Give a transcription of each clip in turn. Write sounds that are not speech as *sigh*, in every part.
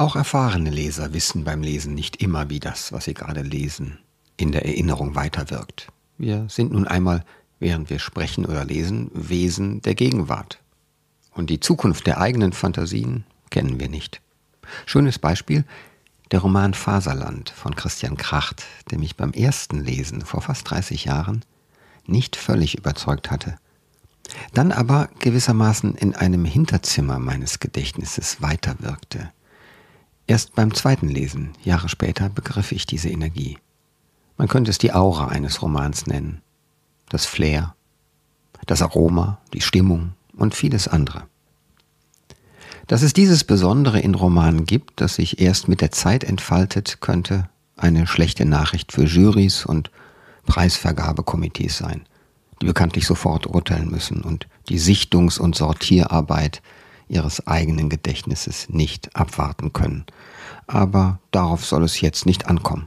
Auch erfahrene Leser wissen beim Lesen nicht immer, wie das, was sie gerade lesen, in der Erinnerung weiterwirkt. Wir sind nun einmal, während wir sprechen oder lesen, Wesen der Gegenwart. Und die Zukunft der eigenen Fantasien kennen wir nicht. Schönes Beispiel der Roman Faserland von Christian Kracht, der mich beim ersten Lesen vor fast 30 Jahren nicht völlig überzeugt hatte. Dann aber gewissermaßen in einem Hinterzimmer meines Gedächtnisses weiterwirkte Erst beim zweiten Lesen, Jahre später, begriff ich diese Energie. Man könnte es die Aura eines Romans nennen, das Flair, das Aroma, die Stimmung und vieles andere. Dass es dieses Besondere in Romanen gibt, das sich erst mit der Zeit entfaltet, könnte eine schlechte Nachricht für Jurys und Preisvergabekomitees sein, die bekanntlich sofort urteilen müssen und die Sichtungs- und Sortierarbeit ihres eigenen Gedächtnisses nicht abwarten können aber darauf soll es jetzt nicht ankommen.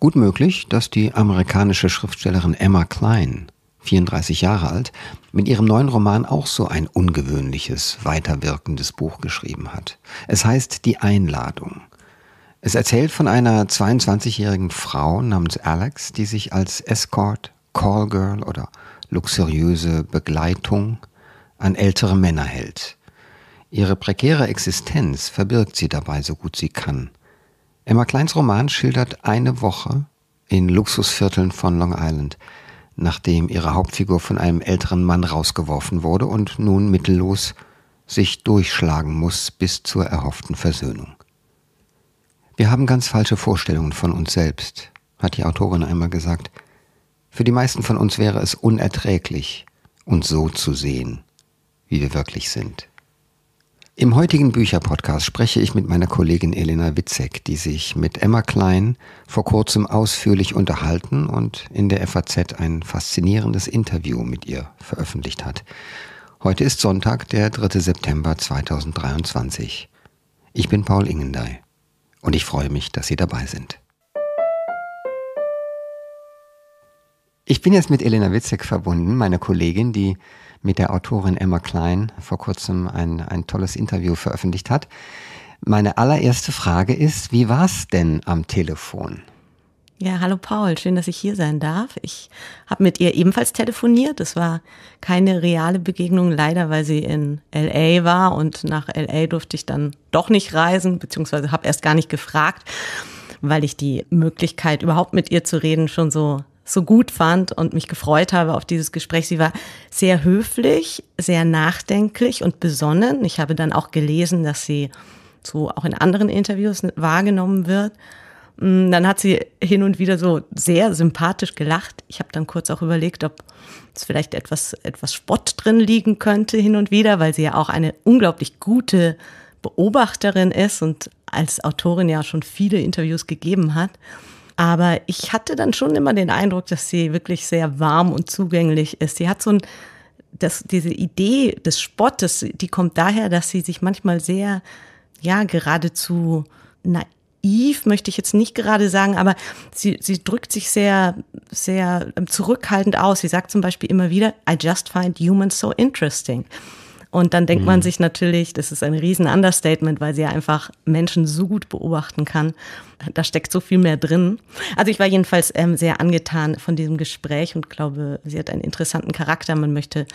Gut möglich, dass die amerikanische Schriftstellerin Emma Klein, 34 Jahre alt, mit ihrem neuen Roman auch so ein ungewöhnliches, weiterwirkendes Buch geschrieben hat. Es heißt Die Einladung. Es erzählt von einer 22-jährigen Frau namens Alex, die sich als Escort, Callgirl oder luxuriöse Begleitung an ältere Männer hält. Ihre prekäre Existenz verbirgt sie dabei so gut sie kann. Emma Kleins Roman schildert eine Woche in Luxusvierteln von Long Island, nachdem ihre Hauptfigur von einem älteren Mann rausgeworfen wurde und nun mittellos sich durchschlagen muss bis zur erhofften Versöhnung. Wir haben ganz falsche Vorstellungen von uns selbst, hat die Autorin einmal gesagt. Für die meisten von uns wäre es unerträglich, uns so zu sehen, wie wir wirklich sind. Im heutigen Bücherpodcast spreche ich mit meiner Kollegin Elena Witzek, die sich mit Emma Klein vor kurzem ausführlich unterhalten und in der FAZ ein faszinierendes Interview mit ihr veröffentlicht hat. Heute ist Sonntag, der 3. September 2023. Ich bin Paul Ingendey und ich freue mich, dass Sie dabei sind. Ich bin jetzt mit Elena Witzek verbunden, meiner Kollegin, die mit der Autorin Emma Klein vor kurzem ein, ein tolles Interview veröffentlicht hat. Meine allererste Frage ist, wie war es denn am Telefon? Ja, hallo Paul, schön, dass ich hier sein darf. Ich habe mit ihr ebenfalls telefoniert. Es war keine reale Begegnung, leider, weil sie in LA war und nach LA durfte ich dann doch nicht reisen, beziehungsweise habe erst gar nicht gefragt, weil ich die Möglichkeit, überhaupt mit ihr zu reden, schon so so gut fand und mich gefreut habe auf dieses Gespräch. Sie war sehr höflich, sehr nachdenklich und besonnen. Ich habe dann auch gelesen, dass sie so auch in anderen Interviews wahrgenommen wird. Mm, dann hat sie hin und wieder so sehr sympathisch gelacht. Ich habe dann kurz auch überlegt, ob es vielleicht etwas, etwas Spott drin liegen könnte hin und wieder, weil sie ja auch eine unglaublich gute Beobachterin ist und als Autorin ja schon viele Interviews gegeben hat. Aber ich hatte dann schon immer den Eindruck, dass sie wirklich sehr warm und zugänglich ist. Sie hat so ein, das, diese Idee des Spottes, die kommt daher, dass sie sich manchmal sehr, ja, geradezu naiv, möchte ich jetzt nicht gerade sagen, aber sie, sie drückt sich sehr, sehr ähm, zurückhaltend aus. Sie sagt zum Beispiel immer wieder, I just find humans so interesting. Und dann denkt mhm. man sich natürlich, das ist ein riesen Understatement, weil sie ja einfach Menschen so gut beobachten kann. Da steckt so viel mehr drin. Also ich war jedenfalls ähm, sehr angetan von diesem Gespräch und glaube, sie hat einen interessanten Charakter. Man möchte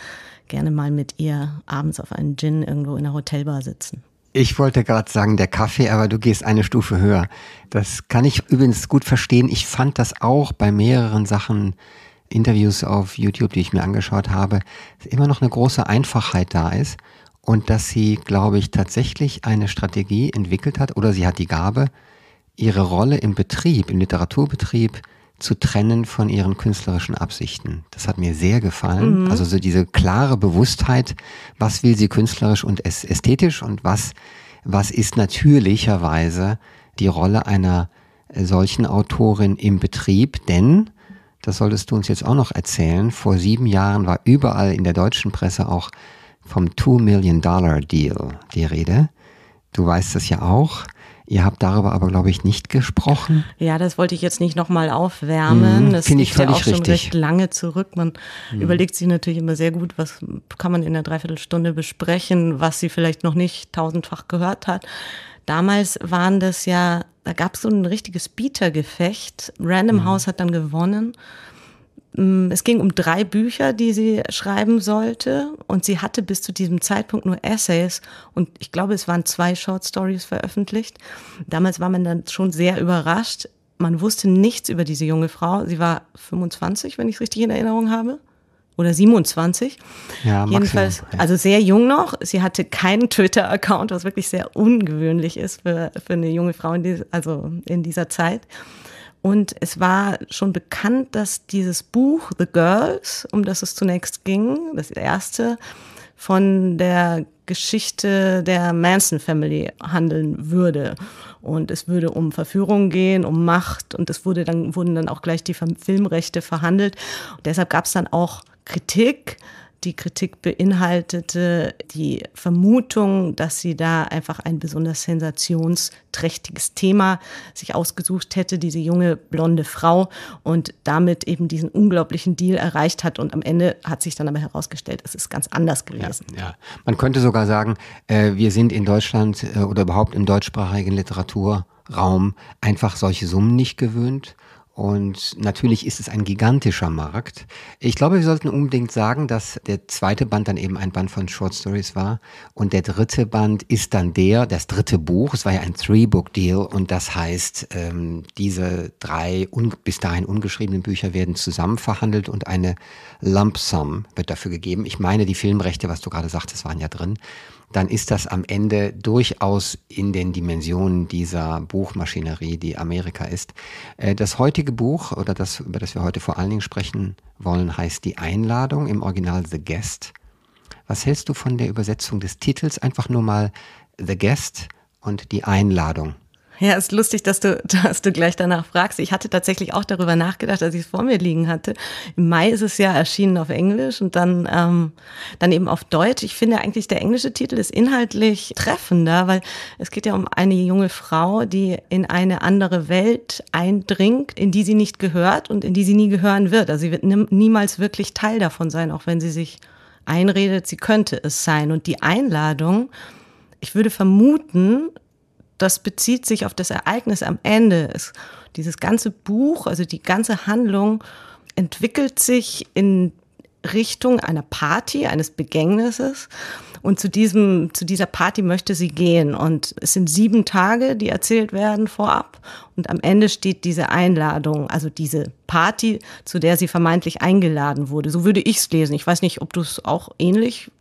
gerne mal mit ihr abends auf einen Gin irgendwo in der Hotelbar sitzen. Ich wollte gerade sagen, der Kaffee, aber du gehst eine Stufe höher. Das kann ich übrigens gut verstehen. Ich fand das auch bei mehreren Sachen Interviews auf YouTube, die ich mir angeschaut habe, immer noch eine große Einfachheit da ist und dass sie, glaube ich, tatsächlich eine Strategie entwickelt hat oder sie hat die Gabe, ihre Rolle im Betrieb, im Literaturbetrieb zu trennen von ihren künstlerischen Absichten. Das hat mir sehr gefallen. Mhm. Also so diese klare Bewusstheit, was will sie künstlerisch und ästhetisch und was, was ist natürlicherweise die Rolle einer solchen Autorin im Betrieb, denn das solltest du uns jetzt auch noch erzählen. Vor sieben Jahren war überall in der deutschen Presse auch vom Two Million Dollar Deal die Rede. Du weißt das ja auch. Ihr habt darüber aber, glaube ich, nicht gesprochen. Ja, das wollte ich jetzt nicht nochmal aufwärmen. Mhm, das Finde ich völlig ja auch schon richtig. recht lange zurück. Man mhm. überlegt sich natürlich immer sehr gut, was kann man in der Dreiviertelstunde besprechen, was sie vielleicht noch nicht tausendfach gehört hat. Damals waren das ja da gab es so ein richtiges Bietergefecht. Random mhm. House hat dann gewonnen. Mm, es ging um drei Bücher, die sie schreiben sollte. Und sie hatte bis zu diesem Zeitpunkt nur Essays. Und ich glaube, es waren zwei Short Stories veröffentlicht. Damals war man dann schon sehr überrascht. Man wusste nichts über diese junge Frau. Sie war 25, wenn ich es richtig in Erinnerung habe oder 27. Ja, Jedenfalls, maximum, ja. also sehr jung noch. Sie hatte keinen Twitter-Account, was wirklich sehr ungewöhnlich ist für, für eine junge Frau in, die, also in dieser Zeit. Und es war schon bekannt, dass dieses Buch The Girls, um das es zunächst ging, das erste, von der Geschichte der Manson Family handeln würde. Und es würde um Verführung gehen, um Macht und es wurde dann, wurden dann auch gleich die Filmrechte verhandelt. Und deshalb gab es dann auch Kritik. Die Kritik beinhaltete die Vermutung, dass sie da einfach ein besonders sensationsträchtiges Thema sich ausgesucht hätte, diese junge blonde Frau, und damit eben diesen unglaublichen Deal erreicht hat. Und am Ende hat sich dann aber herausgestellt, es ist ganz anders gewesen. Ja, ja. Man könnte sogar sagen, äh, wir sind in Deutschland äh, oder überhaupt im deutschsprachigen Literaturraum einfach solche Summen nicht gewöhnt. Und natürlich ist es ein gigantischer Markt. Ich glaube, wir sollten unbedingt sagen, dass der zweite Band dann eben ein Band von Short Stories war. Und der dritte Band ist dann der, das dritte Buch. Es war ja ein Three-Book-Deal. Und das heißt, ähm, diese drei bis dahin ungeschriebenen Bücher werden zusammen verhandelt und eine Lump Sum wird dafür gegeben. Ich meine, die Filmrechte, was du gerade sagtest, waren ja drin dann ist das am Ende durchaus in den Dimensionen dieser Buchmaschinerie, die Amerika ist. Äh, das heutige Tagebuch oder das, über das wir heute vor allen Dingen sprechen wollen, heißt Die Einladung, im Original The Guest. Was hältst du von der Übersetzung des Titels? Einfach nur mal The Guest und die Einladung. Ja, ist lustig, dass du, *laughs* dass du gleich danach fragst. Ich hatte tatsächlich auch darüber nachgedacht, als ich es vor mir liegen hatte. Im Mai ist es ja erschienen auf Englisch und dann, ähm, dann eben auf Deutsch. Ich finde eigentlich, der englische Titel ist inhaltlich treffender, weil es geht ja um eine junge Frau, die in eine andere Welt eindringt, in die sie nicht gehört und in die sie nie gehören wird. Also sie wird niemals wirklich Teil davon sein, auch wenn sie sich einredet, sie könnte es sein. Und die Einladung, ich würde vermuten, das bezieht sich auf das Ereignis am Ende. Es, dieses ganze Buch, also die ganze Handlung entwickelt sich in Richtung einer Party, eines Begängnisses. Und zu, diesem, zu dieser Party möchte sie gehen. Und es sind sieben Tage, die erzählt werden vorab. Und am Ende steht diese Einladung, also diese Party, zu der sie vermeintlich eingeladen wurde. So würde ich es lesen. Ich weiß nicht, ob du es auch ähnlich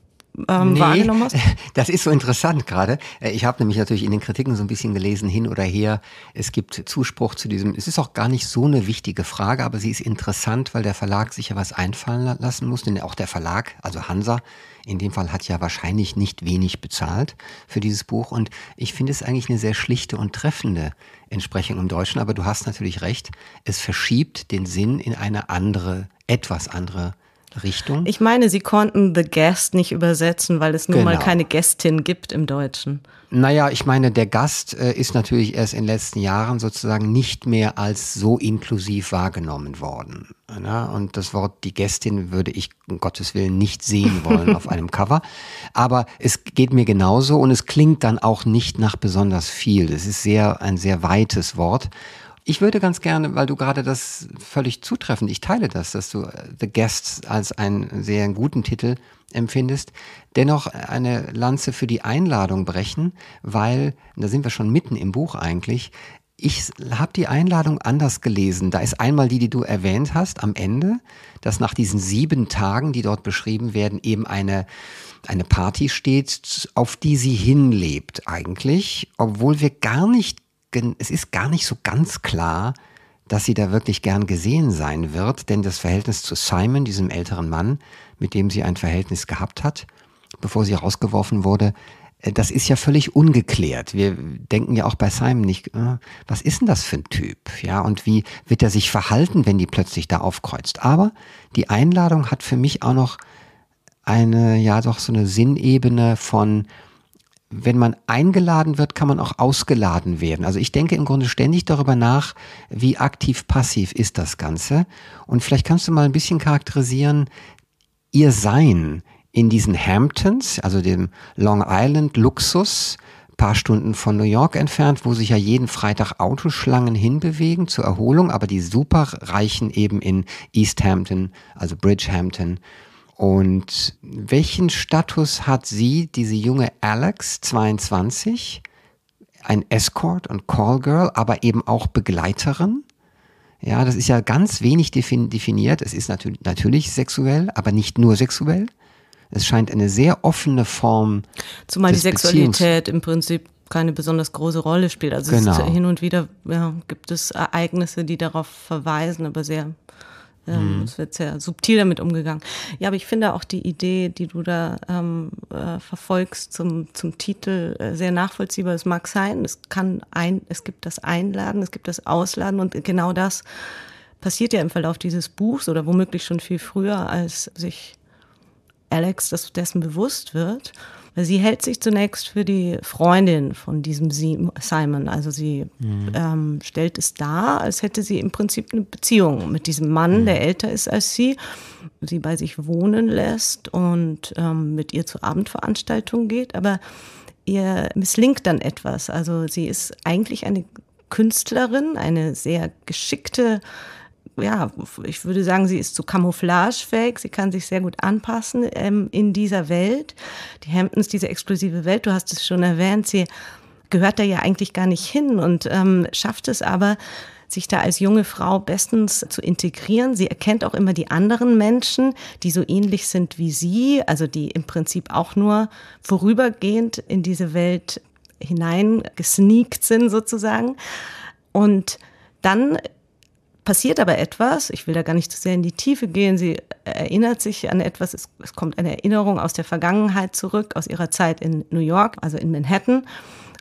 ähm, nee, wahrgenommen hast? *laughs* Das ist so interessant gerade. Äh, ich habe nämlich natürlich in den Kritiken so ein bisschen gelesen, hin oder her. Es gibt Zuspruch zu diesem. Es ist auch gar nicht so eine wichtige Frage, aber sie ist interessant, weil der Verlag sich ja was einfallen lassen muss. Denn auch der Verlag, also Hansa, in dem Fall hat ja wahrscheinlich nicht wenig bezahlt für dieses Buch. Und ich finde es eigentlich eine sehr schlichte und treffende Entsprechung im Deutschen. Aber du hast natürlich recht. Es verschiebt den Sinn in eine andere, etwas andere Richtung? Ich meine, sie konnten The Guest nicht übersetzen, weil es nun genau. mal keine Gästin gibt im Deutschen. Naja, ich meine, der Gast äh, ist natürlich erst in den letzten Jahren sozusagen nicht mehr als so inklusiv wahrgenommen worden. Und das Wort die Gästin würde ich um Gottes Willen nicht sehen wollen auf *laughs* einem Cover. Aber es geht mir genauso und es klingt dann auch nicht nach besonders viel. Es ist sehr, ein sehr weites Wort. Ich würde ganz gerne, weil du gerade das völlig zutreffend, ich teile das, dass du äh, The Guests als einen sehr guten Titel empfindest, dennoch eine Lanze für die Einladung brechen, weil, da sind wir schon mitten im Buch eigentlich, ich habe die Einladung anders gelesen. Da ist einmal die, die du erwähnt hast, am Ende, dass nach diesen sieben Tagen, die dort beschrieben werden, eben eine, eine Party steht, auf die sie hinlebt eigentlich, obwohl wir gar nicht es ist gar nicht so ganz klar, dass sie da wirklich gern gesehen sein wird, denn das Verhältnis zu Simon, diesem älteren Mann, mit dem sie ein Verhältnis gehabt hat, bevor sie rausgeworfen wurde, äh, das ist ja völlig ungeklärt. Wir denken ja auch bei Simon nicht, äh, was ist denn das für ein Typ? Ja, und wie wird er sich verhalten, wenn die plötzlich da aufkreuzt? Aber die Einladung hat für mich auch noch eine, ja, doch so eine Sinnebene von, wenn man eingeladen wird, kann man auch ausgeladen werden. Also ich denke im Grunde ständig darüber nach, wie aktiv-passiv ist das Ganze. Und vielleicht kannst du mal ein bisschen charakterisieren, ihr Sein in diesen Hamptons, also dem Long Island Luxus, paar Stunden von New York entfernt, wo sich ja jeden Freitag Autoschlangen hinbewegen zur Erholung, aber die superreichen eben in East Hampton, also Bridgehampton und welchen Status hat sie, diese junge Alex, 22, ein Escort und Callgirl, aber eben auch Begleiterin? Ja, das ist ja ganz wenig definiert. Es ist natürlich, natürlich sexuell, aber nicht nur sexuell. Es scheint eine sehr offene Form. Zumal die Sexualität im Prinzip keine besonders große Rolle spielt. Also genau. hin und wieder ja, gibt es Ereignisse, die darauf verweisen, aber sehr ähm, mhm. Es wird sehr subtil damit umgegangen. Ja, aber ich finde auch die Idee, die du da ähm, äh, verfolgst zum, zum Titel, äh, sehr nachvollziehbar. Es mag sein, es kann ein, es gibt das Einladen, es gibt das Ausladen und genau das passiert ja im Verlauf dieses Buchs oder womöglich schon viel früher, als sich Alex das, dessen bewusst wird. Sie hält sich zunächst für die Freundin von diesem Simon. Also sie mhm. ähm, stellt es dar, als hätte sie im Prinzip eine Beziehung mit diesem Mann, mhm. der älter ist als sie, sie bei sich wohnen lässt und ähm, mit ihr zu Abendveranstaltungen geht. Aber ihr misslingt dann etwas. Also sie ist eigentlich eine Künstlerin, eine sehr geschickte ja, ich würde sagen, sie ist zu so camouflagefähig, sie kann sich sehr gut anpassen ähm, in dieser Welt. Die Hamptons, diese exklusive Welt, du hast es schon erwähnt, sie gehört da ja eigentlich gar nicht hin und ähm, schafft es aber, sich da als junge Frau bestens zu integrieren. Sie erkennt auch immer die anderen Menschen, die so ähnlich sind wie sie, also die im Prinzip auch nur vorübergehend in diese Welt hineingesneakt sind sozusagen. Und dann passiert aber etwas, ich will da gar nicht zu sehr in die Tiefe gehen, sie erinnert sich an etwas, es, es kommt eine Erinnerung aus der Vergangenheit zurück, aus ihrer Zeit in New York, also in Manhattan,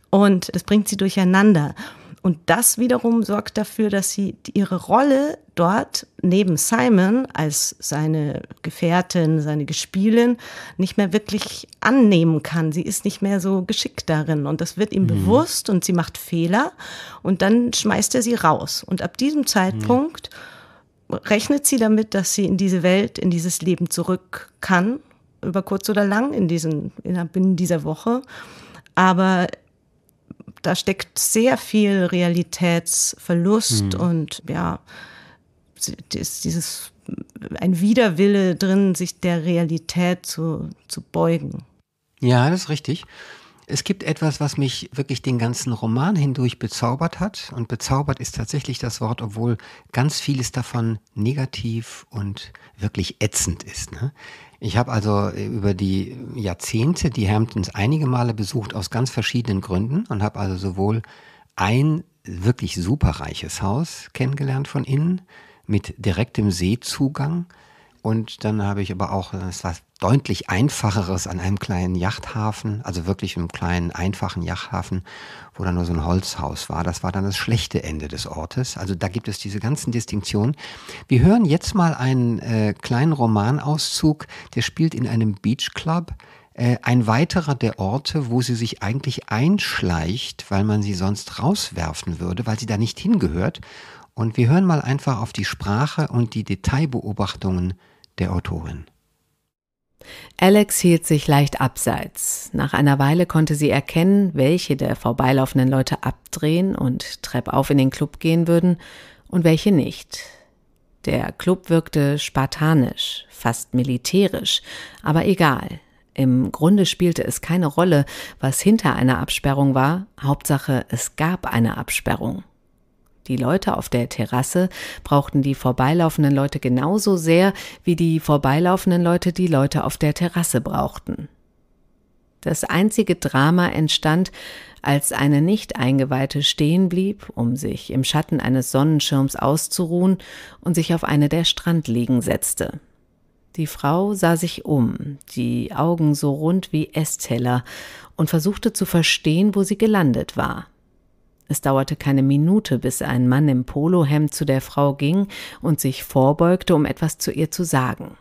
und das bringt sie durcheinander. Und das wiederum sorgt dafür, dass sie ihre Rolle dort neben Simon als seine Gefährtin, seine Gespielin nicht mehr wirklich annehmen kann. Sie ist nicht mehr so geschickt darin und das wird ihm mhm. bewusst und sie macht Fehler und dann schmeißt er sie raus. Und ab diesem mhm. Zeitpunkt mhm. rechnet sie damit, dass sie in diese Welt, in dieses Leben zurück kann, über kurz oder lang in, diesen, in dieser Woche. Aber da steckt sehr viel Realitätsverlust mhm. und ja, dieses ein Widerwille drin, sich der Realität zu, zu beugen. Ja, das ist richtig. Es gibt etwas, was mich wirklich den ganzen Roman hindurch bezaubert hat. Und bezaubert ist tatsächlich das Wort, obwohl ganz vieles davon negativ und wirklich ätzend ist. Ne? Ich habe also äh, über die Jahrzehnte die Hamptons einige Male besucht aus ganz verschiedenen Gründen und habe also sowohl ein wirklich superreiches Haus kennengelernt von innen mit direktem Seezugang, und dann habe ich aber auch, es war deutlich einfacheres an einem kleinen Yachthafen, also wirklich einem kleinen, einfachen Yachthafen, wo da nur so ein Holzhaus war. Das war dann das schlechte Ende des Ortes. Also da gibt es diese ganzen Distinktionen. Wir hören jetzt mal einen äh, kleinen Romanauszug, der spielt in einem Beachclub. Äh, ein weiterer der Orte, wo sie sich eigentlich einschleicht, weil man sie sonst rauswerfen würde, weil sie da nicht hingehört. Und wir hören mal einfach auf die Sprache und die Detailbeobachtungen der Autorin. Alex hielt sich leicht abseits. Nach einer Weile konnte sie erkennen, welche der vorbeilaufenden Leute abdrehen und treppauf in den Club gehen würden und welche nicht. Der Club wirkte spartanisch, fast militärisch, aber egal. Im Grunde spielte es keine Rolle, was hinter einer Absperrung war. Hauptsache, es gab eine Absperrung. Die Leute auf der Terrasse brauchten die vorbeilaufenden Leute genauso sehr, wie die vorbeilaufenden Leute die Leute auf der Terrasse brauchten. Das einzige Drama entstand, als eine Nicht-Eingeweihte stehen blieb, um sich im Schatten eines Sonnenschirms auszuruhen und sich auf eine der Strandliegen setzte. Die Frau sah sich um, die Augen so rund wie Essteller, und versuchte zu verstehen, wo sie gelandet war. Es dauerte keine Minute, bis ein Mann im Polohemd zu der Frau ging und sich vorbeugte, um etwas zu ihr zu sagen.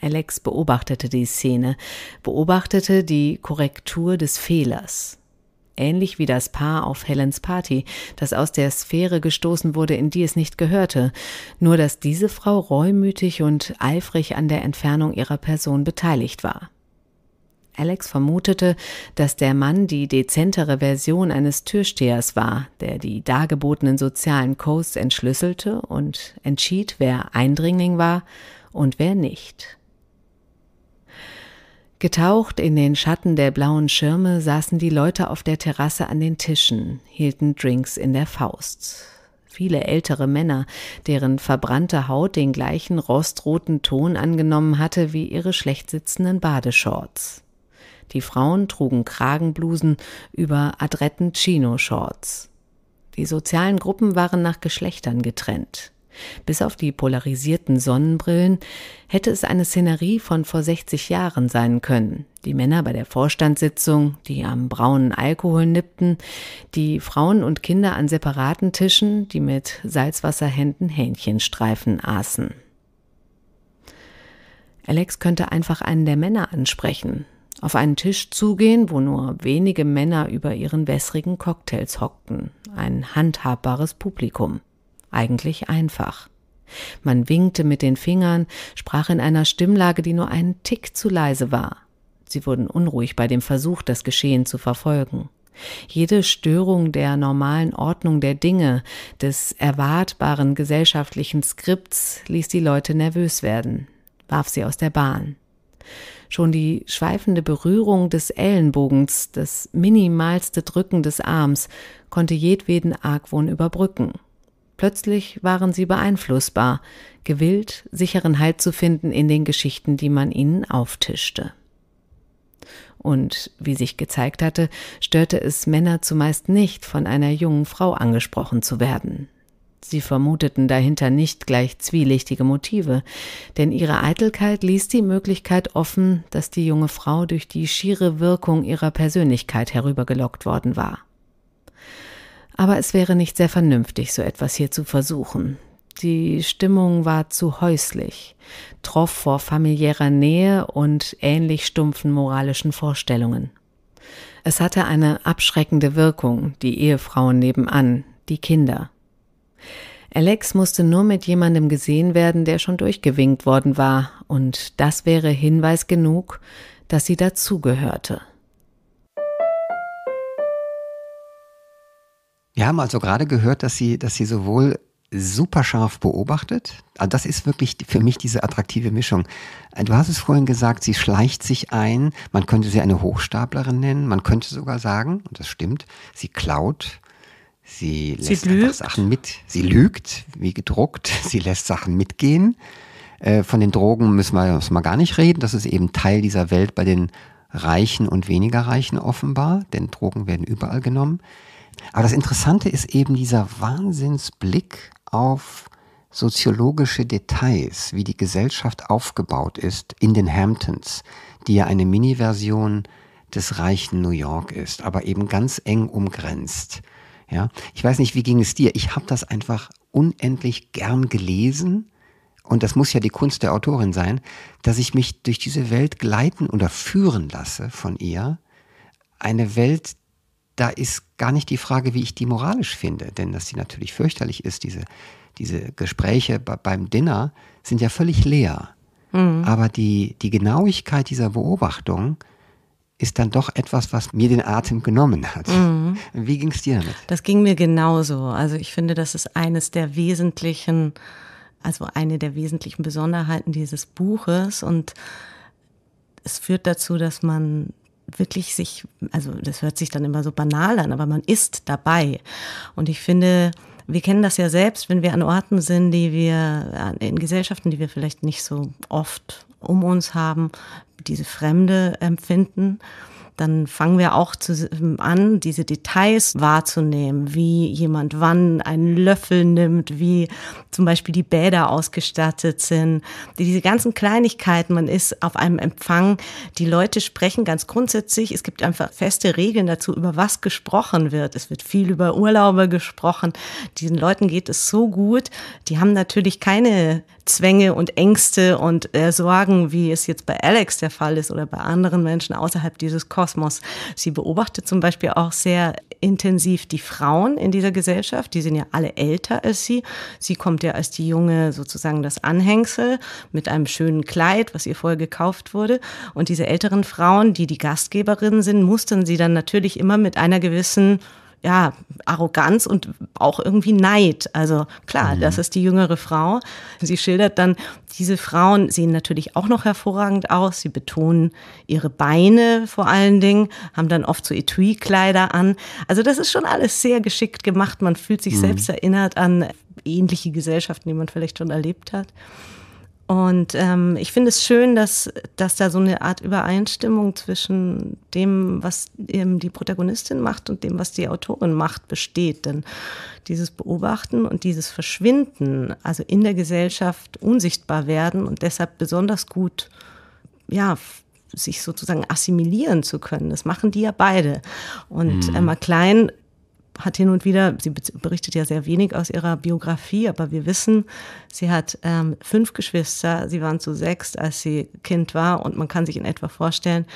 Alex beobachtete die Szene, beobachtete die Korrektur des Fehlers. Ähnlich wie das Paar auf Helens Party, das aus der Sphäre gestoßen wurde, in die es nicht gehörte, nur dass diese Frau reumütig und eifrig an der Entfernung ihrer Person beteiligt war. Alex vermutete, dass der Mann die dezentere Version eines Türstehers war, der die dargebotenen sozialen Codes entschlüsselte und entschied, wer Eindringling war und wer nicht. Getaucht in den Schatten der blauen Schirme saßen die Leute auf der Terrasse an den Tischen, hielten Drinks in der Faust. Viele ältere Männer, deren verbrannte Haut den gleichen rostroten Ton angenommen hatte wie ihre schlecht sitzenden Badeshorts. Die Frauen trugen Kragenblusen über adretten Chino-Shorts. Die sozialen Gruppen waren nach Geschlechtern getrennt. Bis auf die polarisierten Sonnenbrillen hätte es eine Szenerie von vor 60 Jahren sein können. Die Männer bei der Vorstandssitzung, die am braunen Alkohol nippten, die Frauen und Kinder an separaten Tischen, die mit Salzwasserhänden Hähnchenstreifen aßen. Alex könnte einfach einen der Männer ansprechen, auf einen Tisch zugehen, wo nur wenige Männer über ihren wässrigen Cocktails hockten. Ein handhabbares Publikum. Eigentlich einfach. Man winkte mit den Fingern, sprach in einer Stimmlage, die nur einen Tick zu leise war. Sie wurden unruhig bei dem Versuch, das Geschehen zu verfolgen. Jede Störung der normalen Ordnung der Dinge, des erwartbaren gesellschaftlichen Skripts ließ die Leute nervös werden, warf sie aus der Bahn. Schon die schweifende Berührung des Ellenbogens, das minimalste Drücken des Arms konnte jedweden Argwohn überbrücken. Plötzlich waren sie beeinflussbar, gewillt, sicheren Halt zu finden in den Geschichten, die man ihnen auftischte. Und wie sich gezeigt hatte, störte es Männer zumeist nicht, von einer jungen Frau angesprochen zu werden. Sie vermuteten dahinter nicht gleich zwielichtige Motive, denn ihre Eitelkeit ließ die Möglichkeit offen, dass die junge Frau durch die schiere Wirkung ihrer Persönlichkeit herübergelockt worden war. Aber es wäre nicht sehr vernünftig, so etwas hier zu versuchen. Die Stimmung war zu häuslich, troff vor familiärer Nähe und ähnlich stumpfen moralischen Vorstellungen. Es hatte eine abschreckende Wirkung, die Ehefrauen nebenan, die Kinder. Alex musste nur mit jemandem gesehen werden, der schon durchgewinkt worden war, und das wäre Hinweis genug, dass sie dazugehörte. Wir haben also gerade gehört, dass sie, dass sie sowohl super scharf beobachtet. Also das ist wirklich für mich diese attraktive Mischung. Du hast es vorhin gesagt, sie schleicht sich ein. Man könnte sie eine Hochstaplerin nennen. Man könnte sogar sagen, und das stimmt, sie klaut Sie lässt sie einfach Sachen mit. Sie lügt, wie gedruckt. *laughs* Sie lässt Sachen mitgehen. Äh, von den Drogen müssen wir, müssen wir gar nicht reden. Das ist eben Teil dieser Welt bei den Reichen und weniger Reichen offenbar, denn Drogen werden überall genommen. Aber das Interessante ist eben dieser Wahnsinnsblick auf soziologische Details, wie die Gesellschaft aufgebaut ist in den Hamptons, die ja eine Mini-Version des reichen New York ist, aber eben ganz eng umgrenzt. Ja, ich weiß nicht, wie ging es dir? Ich habe das einfach unendlich gern gelesen und das muss ja die Kunst der Autorin sein, dass ich mich durch diese Welt gleiten oder führen lasse von ihr. Eine Welt, da ist gar nicht die Frage, wie ich die moralisch finde, denn dass die natürlich fürchterlich ist, diese, diese Gespräche beim Dinner sind ja völlig leer. Mhm. Aber die, die Genauigkeit dieser Beobachtung ist dann doch etwas, was mir den Atem genommen hat. Mhm. Wie ging es dir damit? Das ging mir genauso. Also ich finde, das ist eines der wesentlichen, also eine der wesentlichen Besonderheiten dieses Buches und es führt dazu, dass man wirklich sich, also das hört sich dann immer so banal an, aber man ist dabei. Und ich finde, wir kennen das ja selbst, wenn wir an Orten sind, die wir, in Gesellschaften, die wir vielleicht nicht so oft um uns haben, diese Fremde empfinden, dann fangen wir auch zu, ähm, an, diese Details wahrzunehmen, wie jemand wann einen Löffel nimmt, wie zum Beispiel die Bäder ausgestattet sind, diese ganzen Kleinigkeiten. Man ist auf einem Empfang, die Leute sprechen ganz grundsätzlich. Es gibt einfach feste Regeln dazu, über was gesprochen wird. Es wird viel über Urlaube gesprochen. Diesen Leuten geht es so gut. Die haben natürlich keine Zwänge und Ängste und äh, Sorgen, wie es jetzt bei Alex der Fall ist oder bei anderen Menschen außerhalb dieses Kosmos. Sie beobachtet zum Beispiel auch sehr intensiv die Frauen in dieser Gesellschaft. Die sind ja alle älter als sie. Sie kommt ja als die junge sozusagen das Anhängsel mit einem schönen Kleid, was ihr vorher gekauft wurde. Und diese älteren Frauen, die die Gastgeberinnen sind, mussten sie dann natürlich immer mit einer gewissen ja, Arroganz und auch irgendwie Neid. Also klar, mhm. das ist die jüngere Frau. Sie schildert dann, diese Frauen sehen natürlich auch noch hervorragend aus. Sie betonen ihre Beine vor allen Dingen, haben dann oft so Etui-Kleider an. Also das ist schon alles sehr geschickt gemacht. Man fühlt sich mhm. selbst erinnert an ähnliche Gesellschaften, die man vielleicht schon erlebt hat. Und ähm, ich finde es schön, dass, dass da so eine Art Übereinstimmung zwischen dem, was eben die Protagonistin macht und dem, was die Autorin macht, besteht. Denn dieses Beobachten und dieses Verschwinden, also in der Gesellschaft unsichtbar werden und deshalb besonders gut, ja, sich sozusagen assimilieren zu können. Das machen die ja beide. Und mhm. Emma ähm, Klein hat hin und wieder, sie berichtet ja sehr wenig aus ihrer Biografie, aber wir wissen, sie hat ähm, fünf Geschwister, sie waren zu sechs, als sie Kind war und man kann sich in etwa vorstellen,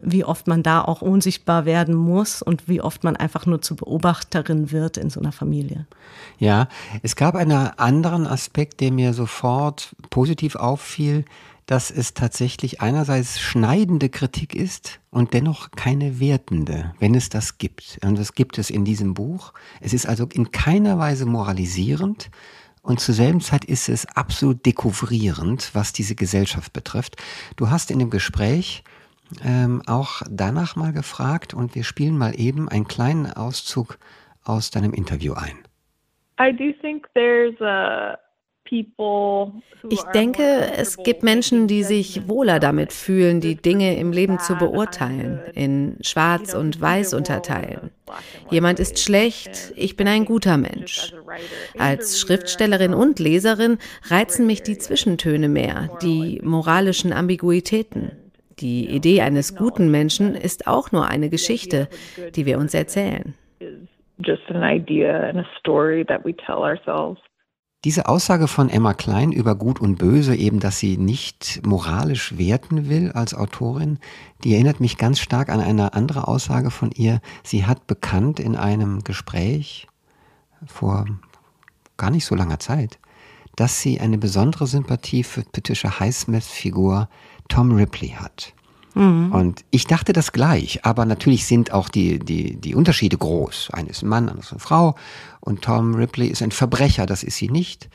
wie oft man da auch unsichtbar werden muss und wie oft man einfach nur zur Beobachterin wird in so einer Familie. Ja, es gab einen anderen Aspekt, der mir sofort positiv auffiel dass es tatsächlich einerseits schneidende Kritik ist und dennoch keine wertende, wenn es das gibt. Und das gibt es in diesem Buch. Es ist also in keiner Weise moralisierend, und zur selben Zeit ist es absolut dekouvrierend, was diese Gesellschaft betrifft. Du hast in dem Gespräch ähm, auch danach mal gefragt und wir spielen mal eben einen kleinen Auszug aus deinem Interview ein. I do think there's a ich denke, es gibt Menschen, die sich wohler damit fühlen, die Dinge im Leben zu beurteilen, in schwarz und weiß unterteilen. Jemand ist schlecht, ich bin ein guter Mensch. Als Schriftstellerin und Leserin reizen mich die Zwischentöne mehr, die moralischen Ambiguitäten. Die Idee eines guten Menschen ist auch nur eine Geschichte, die wir uns erzählen. Just an idea and a story that we tell ourselves. Diese Aussage von Emma Klein über Gut und Böse, eben, dass sie nicht moralisch werten will als Autorin, die erinnert mich ganz stark an eine andere Aussage von ihr. Sie hat bekannt in einem Gespräch vor gar nicht so langer Zeit, dass sie eine besondere Sympathie für die britische Highsmith-Figur Tom Ripley hat. Mhm. Und ich dachte das gleich, aber natürlich sind auch die, die, die Unterschiede groß. Eine ist ein Mann, andere ist eine Frau und Tom Ripley ist ein Verbrecher, das ist sie nicht.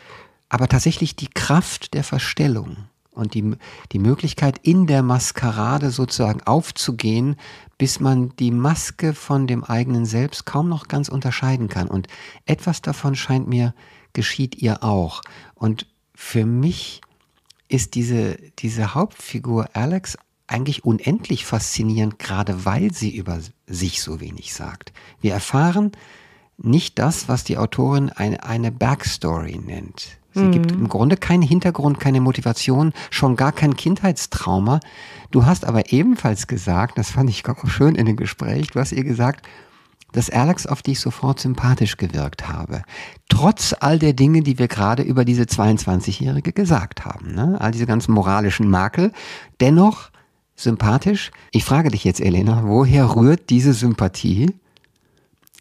Aber tatsächlich die Kraft der Verstellung und die, die Möglichkeit, in der Maskerade sozusagen aufzugehen, bis man die Maske von dem eigenen Selbst kaum noch ganz unterscheiden kann. Und etwas davon scheint mir geschieht ihr auch. Und für mich ist diese, diese Hauptfigur Alex eigentlich unendlich faszinierend, gerade weil sie über sich so wenig sagt. Wir erfahren nicht das, was die Autorin eine, eine Backstory nennt. Sie mhm. gibt im Grunde keinen Hintergrund, keine Motivation, schon gar kein Kindheitstrauma. Du hast aber ebenfalls gesagt, das fand ich auch schön in dem Gespräch, du hast ihr gesagt, dass Alex auf dich sofort sympathisch gewirkt habe. Trotz all der Dinge, die wir gerade über diese 22-Jährige gesagt haben, ne? all diese ganzen moralischen Makel, dennoch sympathisch. Ich frage dich jetzt, Elena, woher rührt diese Sympathie,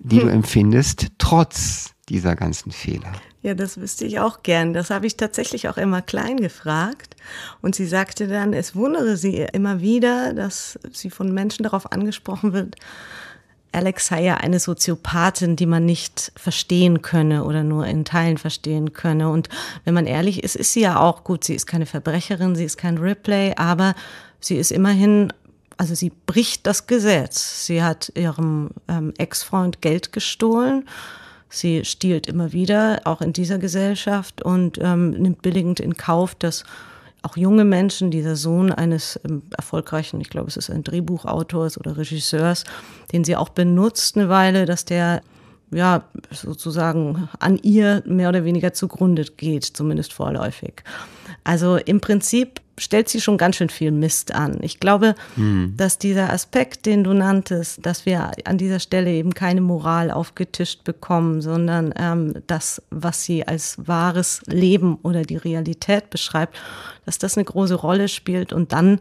die hm. du empfindest, trotz dieser ganzen Fehler? Ja, das wüsste ich auch gern. Das habe ich tatsächlich auch immer klein gefragt. Und sie sagte dann, es wundere sie immer wieder, dass sie von Menschen darauf angesprochen wird, Alex sei ja eine Soziopathin, die man nicht verstehen könne oder nur in Teilen verstehen könne. Und wenn man ehrlich ist, ist sie ja auch gut. Sie ist keine Verbrecherin, sie ist kein Ripley, aber Sie ist immerhin, also sie bricht das Gesetz. Sie hat ihrem ähm, Ex-Freund Geld gestohlen. Sie stiehlt immer wieder, auch in dieser Gesellschaft, und ähm, nimmt billigend in Kauf, dass auch junge Menschen, dieser Sohn eines ähm, erfolgreichen, ich glaube, es ist ein Drehbuchautors oder Regisseurs, den sie auch benutzt eine Weile, dass der ja, sozusagen an ihr mehr oder weniger zugrunde geht, zumindest vorläufig. Also im Prinzip stellt sie schon ganz schön viel Mist an. Ich glaube, mhm. dass dieser Aspekt, den du nanntest, dass wir an dieser Stelle eben keine Moral aufgetischt bekommen, sondern ähm, das, was sie als wahres Leben oder die Realität beschreibt, dass das eine große Rolle spielt und dann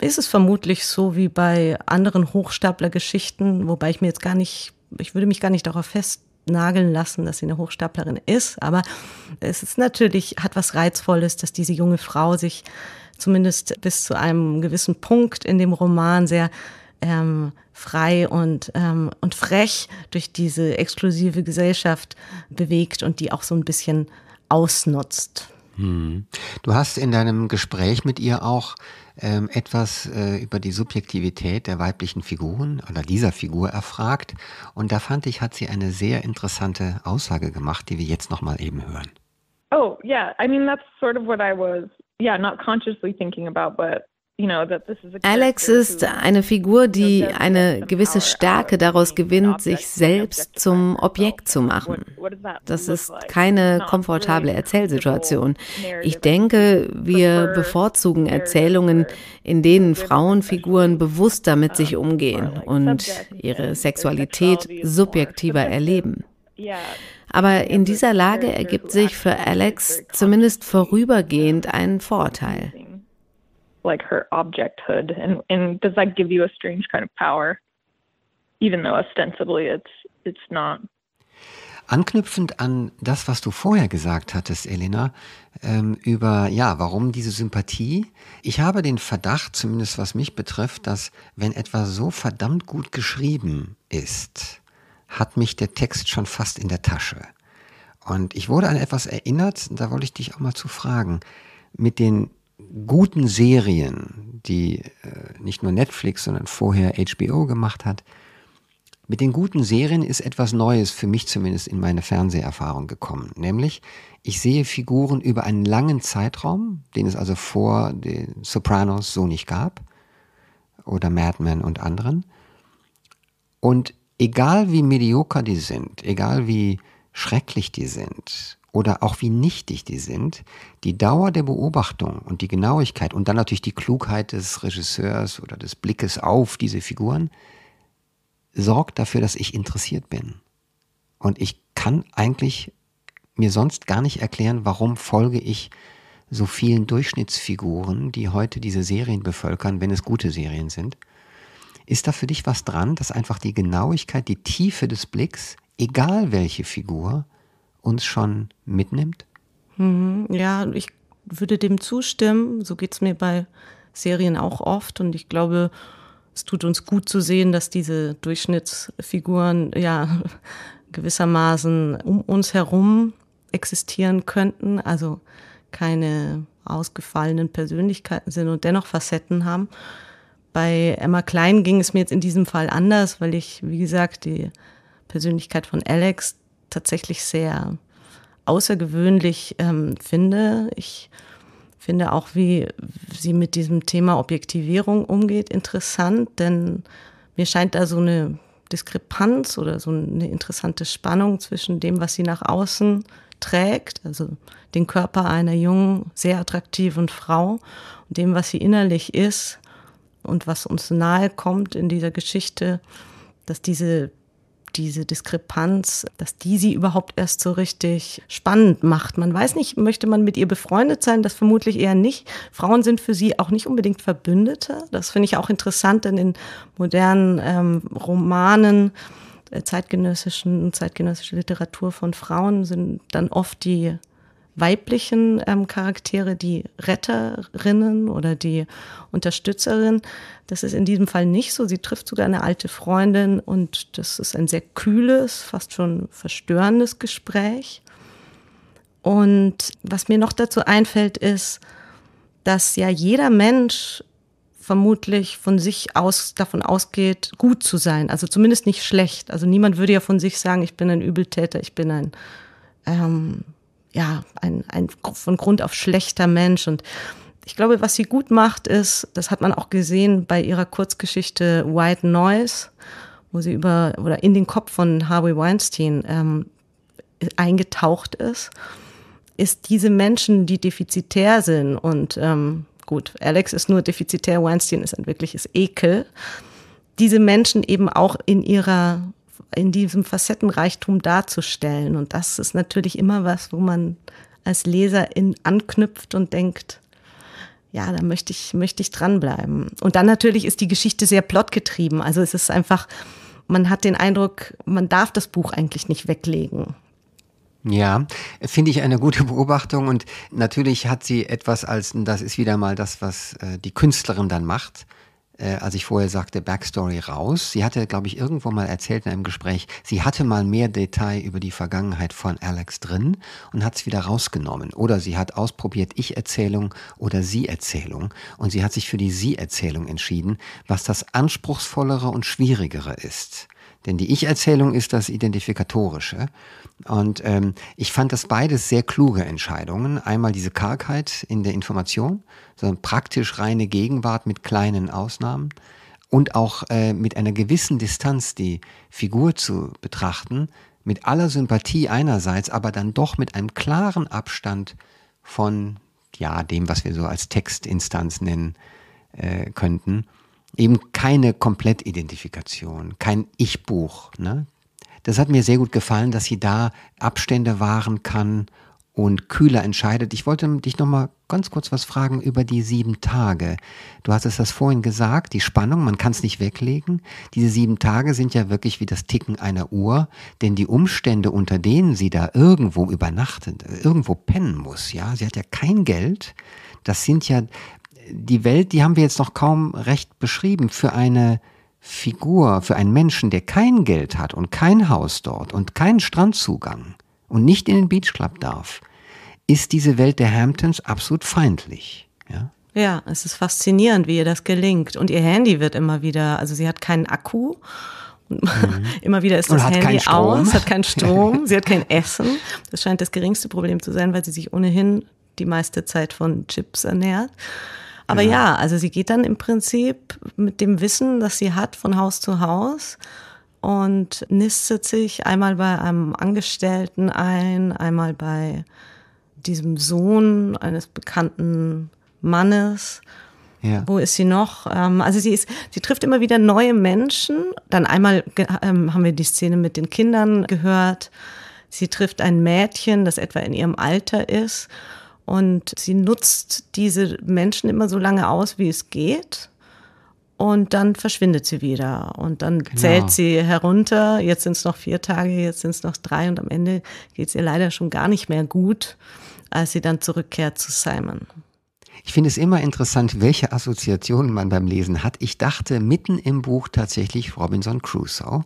ist es vermutlich so wie bei anderen Hochstapler-Geschichten, wobei ich mir jetzt gar nicht ich würde mich gar nicht darauf festnageln lassen, dass sie eine Hochstaplerin ist, aber es ist natürlich, hat was Reizvolles, dass diese junge Frau sich zumindest bis zu einem gewissen Punkt in dem Roman sehr ähm, frei und, ähm, und frech durch diese exklusive Gesellschaft bewegt und die auch so ein bisschen ausnutzt. Hm. Du hast in deinem Gespräch mit ihr auch ähm, etwas äh, über die Subjektivität der weiblichen Figuren oder dieser Figur erfragt. Und da fand ich, hat sie eine sehr interessante Aussage gemacht, die wir jetzt nochmal eben hören. Oh, yeah. I mean, that's sort of what I was, yeah, not consciously thinking about, but Alex ist eine Figur, die eine gewisse Stärke daraus gewinnt, sich selbst zum Objekt zu machen. Das ist keine komfortable Erzählsituation. Ich denke, wir bevorzugen Erzählungen, in denen Frauenfiguren bewusster mit sich umgehen und ihre Sexualität subjektiver erleben. *laughs* Aber in dieser Lage ergibt sich für Alex zumindest vorübergehend ein Vorteil like her objecthood and and does that give you a strange kind of power even though ostensibly it's it's not Anknüpfend an das, was du vorher gesagt hattest, Elena, ähm, über ja, warum diese Sympathie. Ich habe den Verdacht, zumindest was mich betrifft, dass wenn etwas so verdammt gut geschrieben ist, hat mich der Text schon fast in der Tasche. Und ich wurde an etwas erinnert, da wollte ich dich auch mal zu fragen. Mit den guten Serien, die äh, nicht nur Netflix, sondern vorher HBO gemacht hat, mit den guten Serien ist etwas Neues für mich zumindest in meine Fernseherfahrung gekommen. Nämlich, ich sehe Figuren über einen langen Zeitraum, den es also vor den Sopranos so nicht gab, oder Mad Men und anderen. Und egal wie medioker die sind, egal wie schrecklich die sind oder auch wie nichtig die sind, die Dauer der Beobachtung und die Genauigkeit und dann natürlich die Klugheit des Regisseurs oder des Blickes auf diese Figuren sorgt dafür, dass ich interessiert bin. Und ich kann eigentlich mir sonst gar nicht erklären, warum folge ich so vielen Durchschnittsfiguren, die heute diese Serien bevölkern, wenn es gute Serien sind ist da für dich was dran, dass einfach die Genauigkeit, die Tiefe des Blicks, egal welche Figur, uns schon mitnimmt? Mhm, ja, ich würde dem zustimmen. So geht es mir bei Serien auch oft. Und ich glaube, es tut uns gut zu sehen, dass diese Durchschnittsfiguren ja *laughs* gewissermaßen um uns herum existieren könnten. Also keine ausgefallenen Persönlichkeiten sind und dennoch Facetten haben. Bei Emma Klein ging es mir jetzt in diesem Fall anders, weil ich, wie gesagt, die Persönlichkeit von Alex tatsächlich sehr außergewöhnlich ähm, finde. Ich finde auch, wie sie mit diesem Thema Objektivierung umgeht, interessant, denn mir scheint da so eine Diskrepanz oder so eine interessante Spannung zwischen dem, was sie nach außen trägt, also den Körper einer jungen, sehr attraktiven Frau und dem, was sie innerlich ist, und was uns nahe kommt in dieser Geschichte, dass diese, diese Diskrepanz, dass die sie überhaupt erst so richtig spannend macht. Man weiß nicht, möchte man mit ihr befreundet sein? Das vermutlich eher nicht. Frauen sind für sie auch nicht unbedingt Verbündete. Das finde ich auch interessant, denn in modernen ähm, Romanen äh, zeitgenössischen, zeitgenössische Literatur von Frauen sind dann oft die weiblichen ähm, Charaktere, die Retterinnen oder die Unterstützerin. Das ist in diesem Fall nicht so. Sie trifft sogar eine alte Freundin und das ist ein sehr kühles, fast schon verstörendes Gespräch. Und was mir noch dazu einfällt, ist, dass ja jeder Mensch vermutlich von sich aus davon ausgeht, gut zu sein, also zumindest nicht schlecht. Also niemand würde ja von sich sagen, ich bin ein Übeltäter, ich bin ein ähm, ja, ein, ein von Grund auf schlechter Mensch und ich glaube, was sie gut macht, ist, das hat man auch gesehen bei ihrer Kurzgeschichte White Noise, wo sie über oder in den Kopf von Harvey Weinstein ähm, eingetaucht ist, ist diese Menschen, die defizitär sind und ähm, gut, Alex ist nur defizitär, Weinstein ist ein wirkliches Ekel, diese Menschen eben auch in ihrer in diesem Facettenreichtum darzustellen. Und das ist natürlich immer was, wo man als Leser in anknüpft und denkt, ja, da möchte ich, möchte ich dranbleiben. Und dann natürlich ist die Geschichte sehr plotgetrieben. Also es ist einfach, man hat den Eindruck, man darf das Buch eigentlich nicht weglegen. Ja, finde ich eine gute *laughs* Beobachtung und natürlich hat sie etwas als, das ist wieder mal das, was äh, die Künstlerin dann macht äh, als ich vorher sagte, Backstory raus. Sie hatte, glaube ich, irgendwo mal erzählt in einem Gespräch, sie hatte mal mehr Detail über die Vergangenheit von Alex drin und hat es wieder rausgenommen. Oder sie hat ausprobiert Ich-Erzählung oder Sie-Erzählung und sie hat sich für die Sie-Erzählung entschieden, was das anspruchsvollere und schwierigere ist. Denn die Ich-Erzählung ist das Identifikatorische. Und ähm, ich fand das beides sehr kluge Entscheidungen. Einmal diese Kargheit in der Information, sondern praktisch reine Gegenwart mit kleinen Ausnahmen und auch äh, mit einer gewissen Distanz die Figur zu betrachten, mit aller Sympathie einerseits, aber dann doch mit einem klaren Abstand von ja, dem, was wir so als Textinstanz nennen äh, könnten eben keine Komplettidentifikation, kein Ich-Buch. Ne? Das hat mir sehr gut gefallen, dass sie da Abstände wahren kann und kühler entscheidet. Ich wollte dich nochmal ganz kurz was fragen über die sieben Tage. Du hattest das vorhin gesagt, die Spannung, man kann es nicht weglegen. Diese sieben Tage sind ja wirklich wie das Ticken einer Uhr, denn die Umstände, unter denen sie da irgendwo übernachtet, irgendwo pennen muss, ja, sie hat ja kein Geld. Das sind ja die Welt, die haben wir jetzt noch kaum recht beschrieben, für eine Figur, für einen Menschen, der kein Geld hat und kein Haus dort und keinen Strandzugang und nicht in den Beach Club darf, ist diese Welt der Hamptons absolut feindlich. Ja? ja, es ist faszinierend, wie ihr das gelingt. Und ihr Handy wird immer wieder, also sie hat keinen Akku. Mhm. *laughs* Immer wieder ist das Handy aus, hat keinen Strom, *laughs* sie hat kein Essen. Das scheint das geringste Problem zu sein, weil sie sich ohnehin die meiste Zeit von Chips ernährt. Aber ja. ja, also sie geht dann im Prinzip mit dem Wissen, das sie hat, von Haus zu Haus und nistet sich einmal bei einem Angestellten ein, einmal bei diesem Sohn eines bekannten Mannes. Ja. Wo ist sie noch? Ähm, also sie ist, sie trifft immer wieder neue Menschen. Dann einmal ähm, haben wir die Szene mit den Kindern gehört. Sie trifft ein Mädchen, das etwa in ihrem Alter ist und sie nutzt diese Menschen immer so lange aus, wie es geht. Und dann verschwindet sie wieder. Und dann genau. zählt sie herunter. Jetzt sind es noch vier Tage, jetzt sind es noch drei. Und am Ende geht es ihr leider schon gar nicht mehr gut, als sie dann zurückkehrt zu Simon. Ich finde es immer interessant, welche Assoziationen man beim Lesen hat. Ich dachte mitten im Buch tatsächlich Robinson Crusoe.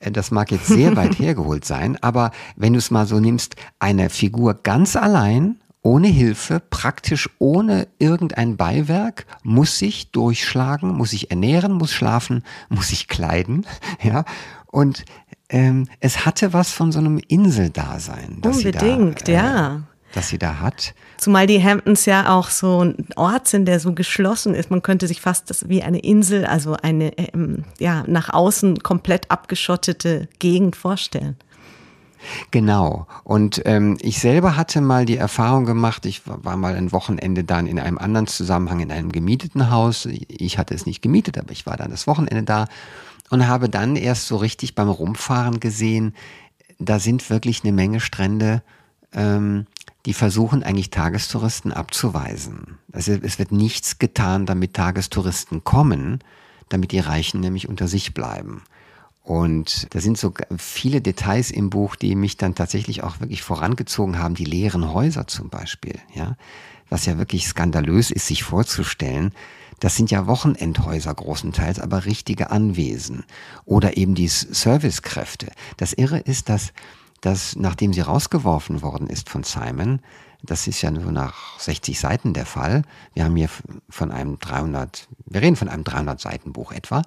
Äh, das mag jetzt sehr *laughs* weit hergeholt sein, aber wenn du es mal so nimmst, eine Figur ganz allein ohne Hilfe, praktisch ohne irgendein Beiwerk, muss sich durchschlagen, muss sich ernähren, muss schlafen, *laughs* muss sich kleiden, *laughs* ja. Und ähm, es hatte was von so einem Inseldasein. Unbedingt, da, äh, ja. Dass sie da hat. Zumal die Hamptons ja auch so ein Ort sind, der so geschlossen ist. Man könnte sich fast das wie eine Insel, also eine ähm, ja, nach außen komplett abgeschottete Gegend vorstellen. Genau. Und ähm, ich selber hatte mal die Erfahrung gemacht, ich war mal ein Wochenende dann in einem anderen Zusammenhang in einem gemieteten Haus. Ich hatte es nicht gemietet, aber ich war dann das Wochenende da und habe dann erst so richtig beim Rumfahren gesehen, da sind wirklich eine Menge Strände, ähm, die versuchen eigentlich Tagestouristen abzuweisen. Also es wird nichts getan, damit Tagestouristen kommen, damit die Reichen nämlich unter sich bleiben. Und da sind so viele Details im Buch, die mich dann tatsächlich auch wirklich vorangezogen haben. Die leeren Häuser zum Beispiel, ja. Was ja wirklich skandalös ist, sich vorzustellen. Das sind ja Wochenendhäuser großenteils, aber richtige Anwesen. Oder eben die Servicekräfte. Das Irre ist, dass, dass nachdem sie rausgeworfen worden ist von Simon, das ist ja nur nach 60 Seiten der Fall. Wir haben hier von einem 300, wir reden von einem 300 Seiten Buch etwa.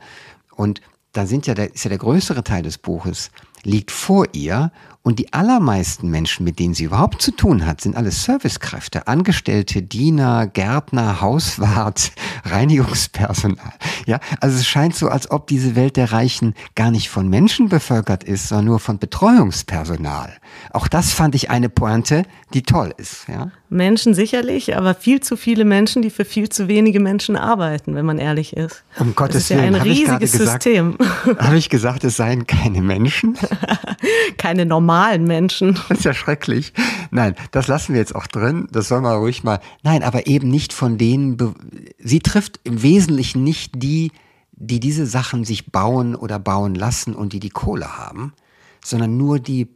Und da sind ja da ist ja der größere Teil des Buches, liegt vor ihr und die allermeisten Menschen, mit denen sie überhaupt zu tun hat, sind alles Servicekräfte, Angestellte, Diener, Gärtner, Hauswart, *laughs* Reinigungspersonal. Ja, also es scheint so, als ob diese Welt der Reichen gar nicht von Menschen bevölkert ist, sondern nur von Betreuungspersonal. Auch das fand ich eine Pointe, die toll ist. Ja? Menschen sicherlich, aber viel zu viele Menschen, die für viel zu wenige Menschen arbeiten, wenn man ehrlich ist. Um Gottes Willen. Das ist ja ein riesiges gesagt, System. *laughs* Habe ich gesagt, es seien keine Menschen? *laughs* keine normalen normalen Menschen. *laughs* Das ist ja schrecklich. Nein, das lassen wir jetzt auch drin. Das soll man ruhig mal. Nein, aber eben nicht von denen. Sie trifft im Wesentlichen nicht die, die diese Sachen sich bauen oder bauen lassen und die die Kohle haben, sondern nur die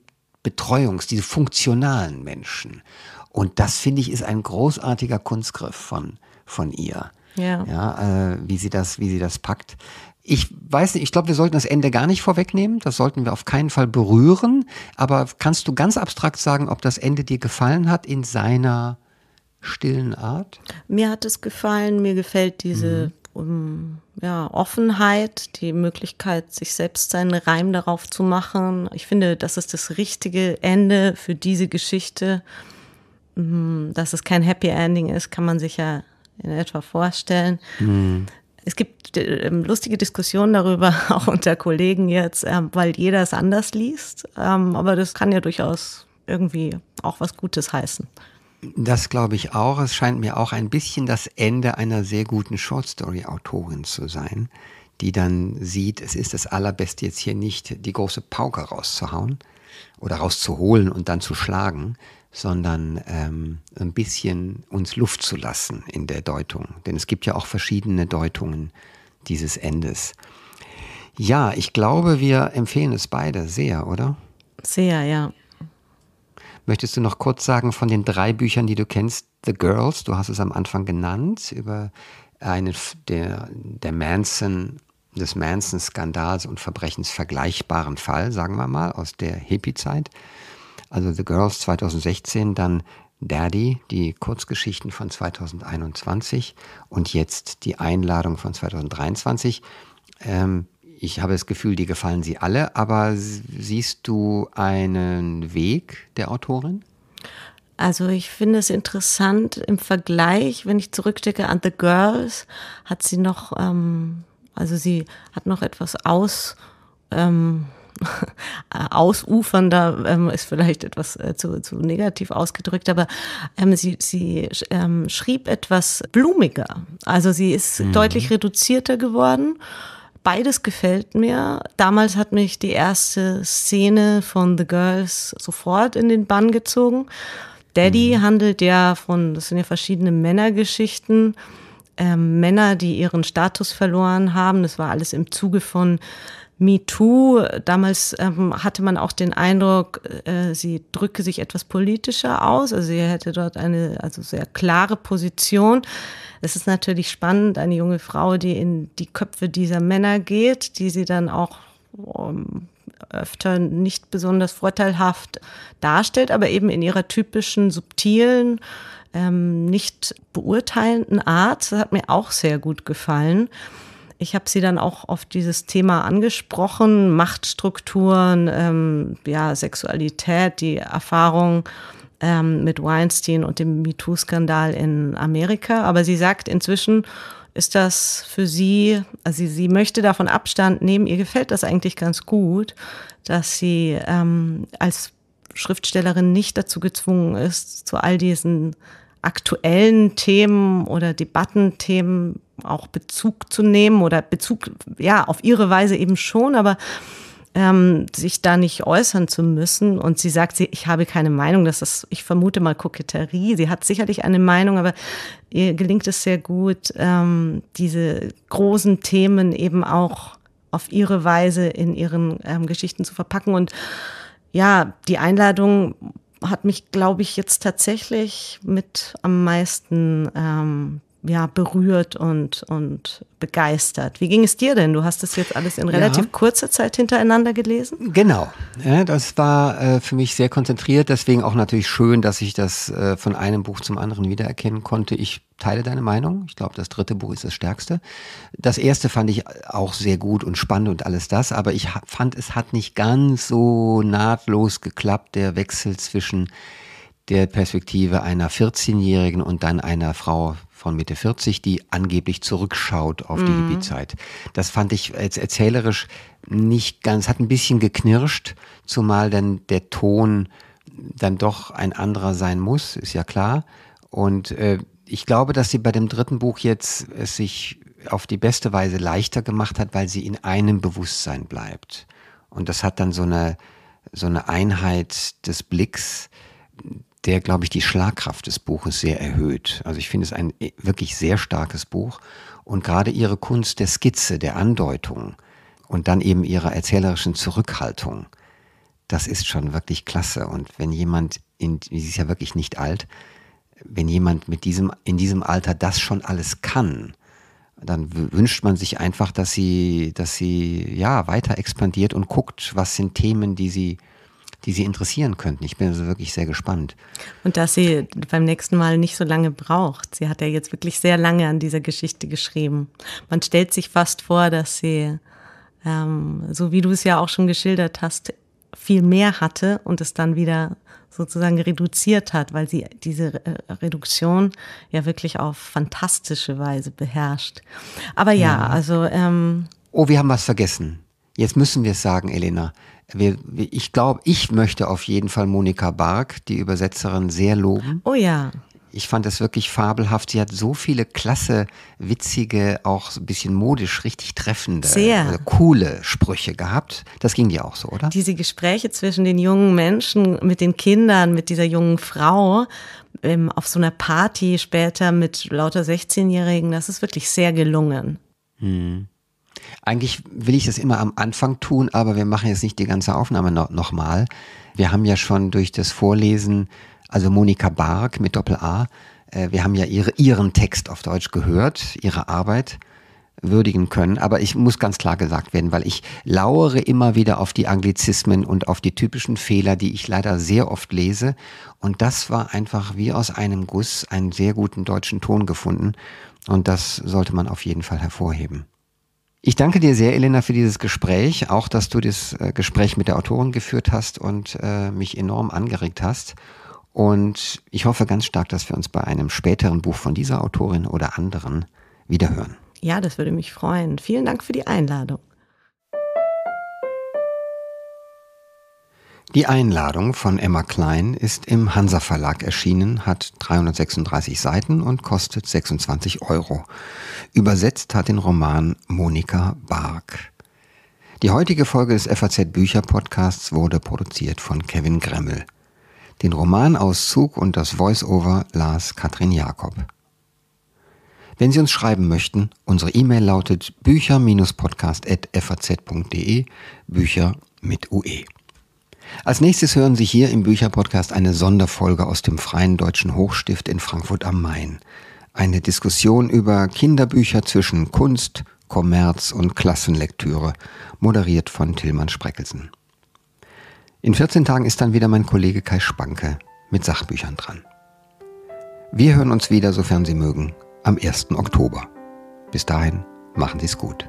Betreuungs-, diese funktionalen Menschen. Und das finde ich ist ein großartiger Kunstgriff von, von ihr. Ja. ja äh, wie sie das, wie sie das packt. Ich weiß nicht, ich glaube, wir sollten das Ende gar nicht vorwegnehmen. Das sollten wir auf keinen Fall berühren. Aber kannst du ganz abstrakt sagen, ob das Ende dir gefallen hat in seiner stillen Art? Mir hat es gefallen. Mir gefällt diese mhm. um, ja, Offenheit, die Möglichkeit, sich selbst seinen Reim darauf zu machen. Ich finde, das ist das richtige Ende für diese Geschichte. Mhm, dass es kein Happy Ending ist, kann man sich ja in etwa vorstellen. Mhm es gibt äh, ähm, lustige Diskussionen darüber, *laughs* auch unter Kollegen jetzt, äh, weil jeder es anders liest. Ähm, aber das kann ja durchaus irgendwie auch was Gutes heißen. Das glaube ich auch. Es scheint mir auch ein bisschen das Ende einer sehr guten Shortstory-Autorin zu sein, die dann sieht, es ist das Allerbeste jetzt hier nicht, die große Pauke rauszuhauen oder rauszuholen und dann zu schlagen, sondern ähm, ein bisschen uns Luft zu lassen in der Deutung. Denn es gibt ja auch verschiedene Deutungen dieses Endes. Ja, ich glaube, wir empfehlen es beide sehr, oder? Sehr, ja. Möchtest du noch kurz sagen von den drei Büchern, die du kennst, The Girls, du hast es am Anfang genannt, über einen der, der Manson, des Manson-Skandals und Verbrechens vergleichbaren Fall, sagen wir mal, aus der Hippie-Zeit. Also The Girls 2016, dann Daddy, die Kurzgeschichten von 2021 und jetzt die Einladung von 2023. Ähm, ich habe das Gefühl, die gefallen sie alle, aber siehst du einen Weg der Autorin? Also ich finde es interessant im Vergleich, wenn ich zurückdecke an The Girls, hat sie noch, ähm, also sie hat noch etwas aus. Ähm, äh, ausufernder ähm, ist vielleicht etwas äh, zu, zu negativ ausgedrückt, aber ähm, sie, sie ähm, schrieb etwas blumiger. Also sie ist mhm. deutlich reduzierter geworden. Beides gefällt mir. Damals hat mich die erste Szene von The Girls sofort in den Bann gezogen. Daddy mhm. handelt ja von, das sind ja verschiedene Männergeschichten. Ähm, Männer, die ihren Status verloren haben. Das war alles im Zuge von MeToo, damals ähm, hatte man auch den Eindruck, äh, sie drücke sich etwas politischer aus. Also sie hätte dort eine also sehr klare Position. Es ist natürlich spannend, eine junge Frau, die in die Köpfe dieser Männer geht, die sie dann auch um, ähm, öfter nicht besonders vorteilhaft darstellt, aber eben in ihrer typischen subtilen, ähm, nicht beurteilenden Art. Das hat mir auch sehr gut gefallen. Ich habe sie dann auch auf dieses Thema angesprochen, Machtstrukturen, ähm, ja, Sexualität, die Erfahrung ähm, mit Weinstein und dem MeToo-Skandal in Amerika. Aber sie sagt inzwischen, ist das für sie, also sie, sie möchte davon Abstand nehmen, ihr gefällt das eigentlich ganz gut, dass sie ähm, als Schriftstellerin nicht dazu gezwungen ist, zu all diesen aktuellen Themen oder Debattenthemen auch Bezug zu nehmen oder Bezug, ja, auf ihre Weise eben schon, aber ähm, sich da nicht äußern zu müssen. Und sie sagt, sie, ich habe keine Meinung, das ist, ich vermute mal Koketterie. Sie hat sicherlich eine Meinung, aber ihr gelingt es sehr gut, ähm, diese großen Themen eben auch auf ihre Weise in ihren ähm, Geschichten zu verpacken. Und ja, die Einladung hat mich, glaube ich, jetzt tatsächlich mit am meisten ähm, ja, berührt und, und begeistert. Wie ging es dir denn? Du hast das jetzt alles in relativ ja. kurzer Zeit hintereinander gelesen? Genau. Ja, das war äh, für mich sehr konzentriert. Deswegen auch natürlich schön, dass ich das äh, von einem Buch zum anderen wiedererkennen konnte. Ich teile deine Meinung. Ich glaube, das dritte Buch ist das stärkste. Das erste fand ich auch sehr gut und spannend und alles das. Aber ich fand, es hat nicht ganz so nahtlos geklappt, der Wechsel zwischen der Perspektive einer 14-Jährigen und dann einer Frau von Mitte 40, die angeblich zurückschaut auf die mhm. Hippie-Zeit. Das fand ich jetzt erzählerisch nicht ganz, hat ein bisschen geknirscht, zumal denn der Ton dann doch ein anderer sein muss, ist ja klar. Und äh, ich glaube, dass sie bei dem dritten Buch jetzt es sich auf die beste Weise leichter gemacht hat, weil sie in einem Bewusstsein bleibt. Und das hat dann so eine, so eine Einheit des Blicks, der, glaube ich, die Schlagkraft des Buches sehr erhöht. Also ich finde es ein äh, wirklich sehr starkes Buch und gerade ihre Kunst der Skizze, der Andeutung und dann eben ihrer erzählerischen Zurückhaltung, das ist schon wirklich klasse. Und wenn jemand, in, sie ist ja wirklich nicht alt, wenn jemand mit diesem, in diesem Alter das schon alles kann, dann wünscht man sich einfach, dass sie, dass sie ja weiter expandiert und guckt, was sind Themen, die sie die Sie interessieren könnten. Ich bin also wirklich sehr gespannt. Und dass sie beim nächsten Mal nicht so lange braucht. Sie hat ja jetzt wirklich sehr lange an dieser Geschichte geschrieben. Man stellt sich fast vor, dass sie, ähm, so wie du es ja auch schon geschildert hast, viel mehr hatte und es dann wieder sozusagen reduziert hat, weil sie diese äh, Reduktion ja wirklich auf fantastische Weise beherrscht. Aber ja, ja. also. Ähm, oh, wir haben was vergessen. Jetzt müssen wir es sagen, Elena wir, ich glaube, ich möchte auf jeden Fall Monika Bark, die Übersetzerin, sehr loben. Oh ja. Ich fand das wirklich fabelhaft. Sie hat so viele klasse, witzige, auch so ein bisschen modisch richtig treffende, also coole Sprüche gehabt. Das ging dir auch so, oder? Diese Gespräche zwischen den jungen Menschen, mit den Kindern, mit dieser jungen Frau, ähm, auf so einer Party später mit lauter 16-Jährigen, das ist wirklich sehr gelungen. Hm. Eigentlich will ich das immer am Anfang tun, aber wir machen jetzt nicht die ganze Aufnahme no nochmal. Wir haben ja schon durch das Vorlesen, also Monika Bark mit Doppel A, äh, wir haben ja ihre, ihren Text auf Deutsch gehört, ihre Arbeit würdigen können. Aber ich muss ganz klar gesagt werden, weil ich lauere immer wieder auf die Anglizismen und auf die typischen Fehler, die ich leider sehr oft lese. Und das war einfach wie aus einem Guss einen sehr guten deutschen Ton gefunden. Und das sollte man auf jeden Fall hervorheben. Ich danke dir sehr, Elena, für dieses Gespräch, auch dass du das äh, Gespräch mit der Autorin geführt hast und äh, mich enorm angeregt hast. Und ich hoffe ganz stark, dass wir uns bei einem späteren Buch von dieser Autorin oder anderen wiederhören. Ja, das würde mich freuen. Vielen Dank für die Einladung. Die Einladung von Emma Klein ist im Hansa Verlag erschienen, hat 336 Seiten und kostet 26 Euro. Übersetzt hat den Roman Monika Bark. Die heutige Folge des FAZ Bücher Podcasts wurde produziert von Kevin Gremmel. Den Romanauszug und das Voiceover las Katrin Jakob. Wenn Sie uns schreiben möchten, unsere E-Mail lautet bücher-podcast.faz.de, Bücher mit UE. Als nächstes hören Sie hier im Bücherpodcast eine Sonderfolge aus dem Freien Deutschen Hochstift in Frankfurt am Main. Eine Diskussion über Kinderbücher zwischen Kunst, Kommerz und Klassenlektüre, moderiert von Tilman Spreckelsen. In 14 Tagen ist dann wieder mein Kollege Kai Spanke mit Sachbüchern dran. Wir hören uns wieder, sofern Sie mögen, am 1. Oktober. Bis dahin, machen Sie es gut.